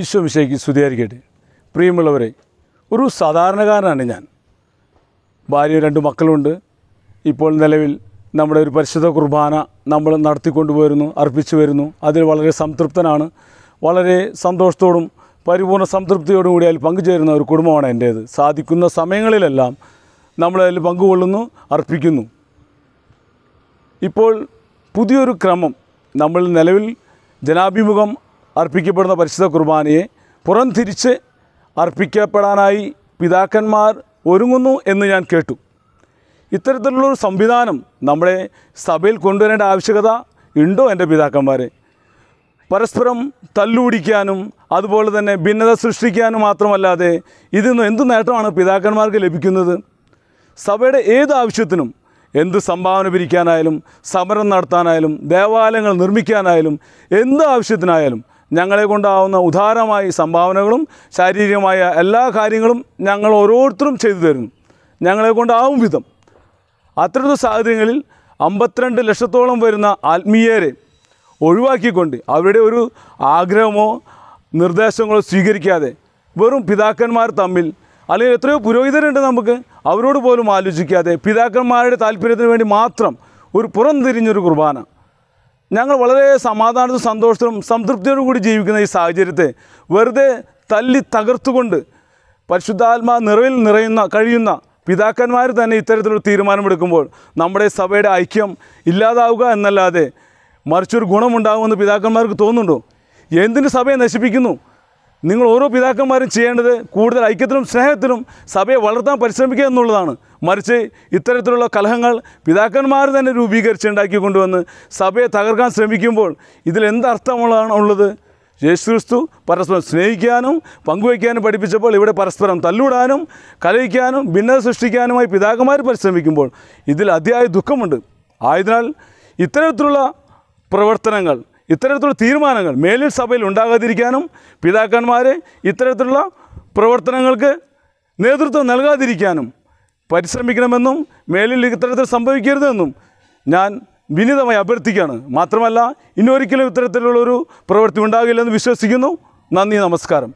ഈശോമിശേക്ക് സ്തുതിയായിരിക്കട്ടെ പ്രിയമുള്ളവരെ ഒരു സാധാരണക്കാരനാണ് ഞാൻ ഭാര്യ രണ്ട് മക്കളുണ്ട് ഇപ്പോൾ നിലവിൽ നമ്മുടെ ഒരു പരിശുദ്ധ കുർബാന നമ്മൾ നടത്തിക്കൊണ്ടുപോരുന്നു അർപ്പിച്ചു വരുന്നു അതിൽ വളരെ സംതൃപ്തനാണ് വളരെ സന്തോഷത്തോടും പരിപൂർണ്ണ സംതൃപ്തിയോടും കൂടി അതിൽ പങ്കുചേരുന്ന ഒരു കുടുംബമാണ് എൻ്റേത് സാധിക്കുന്ന സമയങ്ങളിലെല്ലാം നമ്മളതിൽ പങ്കുകൊള്ളുന്നു അർപ്പിക്കുന്നു ഇപ്പോൾ പുതിയൊരു ക്രമം നമ്മൾ നിലവിൽ ജനാഭിമുഖം അർപ്പിക്കപ്പെടുന്ന പരിശുദ്ധ കുർബാനയെ പുറംതിരിച്ച് അർപ്പിക്കപ്പെടാനായി പിതാക്കന്മാർ ഒരുങ്ങുന്നു എന്ന് ഞാൻ കേട്ടു ഇത്തരത്തിലുള്ളൊരു സംവിധാനം നമ്മുടെ സഭയിൽ കൊണ്ടുവരേണ്ട ആവശ്യകത ഉണ്ടോ എൻ്റെ പിതാക്കന്മാരെ പരസ്പരം തല്ലുപിടിക്കാനും അതുപോലെ തന്നെ ഭിന്നത സൃഷ്ടിക്കാനും മാത്രമല്ലാതെ ഇതിൽ നിന്ന് എന്ത് നേട്ടമാണ് പിതാക്കന്മാർക്ക് ലഭിക്കുന്നത് സഭയുടെ ഏത് ആവശ്യത്തിനും എന്ത് സംഭാവന പിരിക്കാനായാലും സമരം നടത്താനായാലും ദേവാലയങ്ങൾ നിർമ്മിക്കാനായാലും എന്ത് ആവശ്യത്തിനായാലും ഞങ്ങളെ കൊണ്ടാവുന്ന ഉദാരമായ സംഭാവനകളും ശാരീരികമായ എല്ലാ കാര്യങ്ങളും ഞങ്ങൾ ഓരോരുത്തരും ചെയ്തു തരുന്നു ഞങ്ങളെ കൊണ്ടാവും വിധം അത്തരത്തിൽ സാഹചര്യങ്ങളിൽ അമ്പത്തിരണ്ട് ലക്ഷത്തോളം വരുന്ന ആത്മീയരെ ഒഴിവാക്കിക്കൊണ്ട് അവരുടെ ഒരു ആഗ്രഹമോ നിർദ്ദേശങ്ങളോ സ്വീകരിക്കാതെ വെറും പിതാക്കന്മാർ തമ്മിൽ അല്ലെങ്കിൽ എത്രയോ പുരോഹിതരുണ്ട് നമുക്ക് അവരോട് പോലും ആലോചിക്കാതെ പിതാക്കന്മാരുടെ താല്പര്യത്തിന് വേണ്ടി മാത്രം ഒരു പുറംതിരിഞ്ഞൊരു കുർബാന ഞങ്ങൾ വളരെ സമാധാനത്തിലും സന്തോഷത്തിലും സംതൃപ്തിയോടും കൂടി ജീവിക്കുന്ന ഈ സാഹചര്യത്തെ വെറുതെ തല്ലി തകർത്തുകൊണ്ട് പരിശുദ്ധാത്മാ നിറവിൽ നിറയുന്ന കഴിയുന്ന പിതാക്കന്മാർ തന്നെ ഇത്തരത്തിലൊരു തീരുമാനമെടുക്കുമ്പോൾ നമ്മുടെ സഭയുടെ ഐക്യം ഇല്ലാതാവുക എന്നല്ലാതെ മറിച്ചൊരു ഗുണമുണ്ടാകുമെന്ന് പിതാക്കന്മാർക്ക് തോന്നുന്നുണ്ടോ എന്തിന് സഭയെ നശിപ്പിക്കുന്നു നിങ്ങൾ ഓരോ പിതാക്കന്മാരും ചെയ്യേണ്ടത് കൂടുതൽ ഐക്യത്തിലും സ്നേഹത്തിലും സഭയെ വളർത്താൻ പരിശ്രമിക്കുക എന്നുള്ളതാണ് മറിച്ച് ഇത്തരത്തിലുള്ള കലഹങ്ങൾ പിതാക്കന്മാർ തന്നെ രൂപീകരിച്ചുണ്ടാക്കി കൊണ്ടുവന്ന് സഭയെ തകർക്കാൻ ശ്രമിക്കുമ്പോൾ ഇതിലെന്തർത്ഥമുള്ളതാണ് ഉള്ളത് യേശുക്രിസ്തു പരസ്പരം സ്നേഹിക്കാനും പങ്കുവയ്ക്കാനും പഠിപ്പിച്ചപ്പോൾ ഇവിടെ പരസ്പരം തല്ലിവിടാനും കലയിക്കാനും ഭിന്നത സൃഷ്ടിക്കാനുമായി പിതാക്കന്മാർ പരിശ്രമിക്കുമ്പോൾ ഇതിൽ അതിയായ ദുഃഖമുണ്ട് ആയതിനാൽ ഇത്തരത്തിലുള്ള പ്രവർത്തനങ്ങൾ ഇത്തരത്തിലുള്ള തീരുമാനങ്ങൾ മേലിൽ സഭയിൽ ഉണ്ടാകാതിരിക്കാനും പിതാക്കന്മാരെ ഇത്തരത്തിലുള്ള പ്രവർത്തനങ്ങൾക്ക് നേതൃത്വം നൽകാതിരിക്കാനും പരിശ്രമിക്കണമെന്നും മേലിൽ ഇത്തരത്തിൽ സംഭവിക്കരുതെന്നും ഞാൻ വിനീതമായി അഭ്യർത്ഥിക്കുകയാണ് മാത്രമല്ല ഇനി ഒരിക്കലും ഇത്തരത്തിലുള്ളൊരു പ്രവൃത്തി ഉണ്ടാകില്ലെന്ന് വിശ്വസിക്കുന്നു നന്ദി നമസ്കാരം